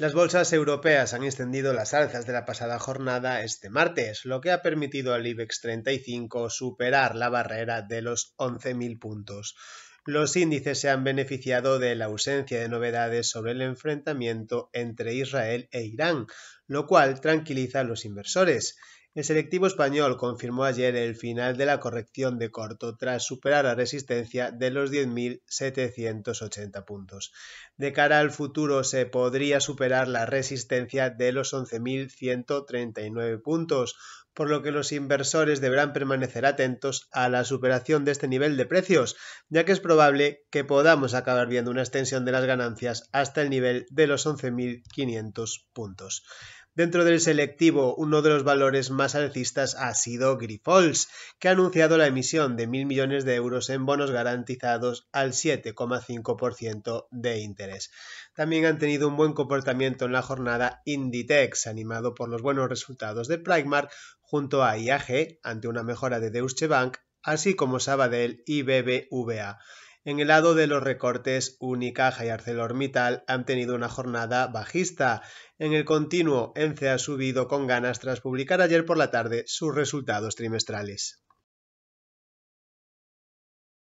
Las bolsas europeas han extendido las alzas de la pasada jornada este martes, lo que ha permitido al IBEX 35 superar la barrera de los 11.000 puntos. Los índices se han beneficiado de la ausencia de novedades sobre el enfrentamiento entre Israel e Irán, lo cual tranquiliza a los inversores. El selectivo español confirmó ayer el final de la corrección de corto tras superar la resistencia de los 10.780 puntos. De cara al futuro se podría superar la resistencia de los 11.139 puntos, por lo que los inversores deberán permanecer atentos a la superación de este nivel de precios, ya que es probable que podamos acabar viendo una extensión de las ganancias hasta el nivel de los 11.500 puntos. Dentro del selectivo, uno de los valores más alcistas ha sido Grifols, que ha anunciado la emisión de mil millones de euros en bonos garantizados al 7,5% de interés. También han tenido un buen comportamiento en la jornada Inditex, animado por los buenos resultados de Primark junto a IAG ante una mejora de Deutsche Bank, así como Sabadell y BBVA. En el lado de los recortes, Unicaja y ArcelorMittal han tenido una jornada bajista. En el continuo, ENCE ha subido con ganas tras publicar ayer por la tarde sus resultados trimestrales.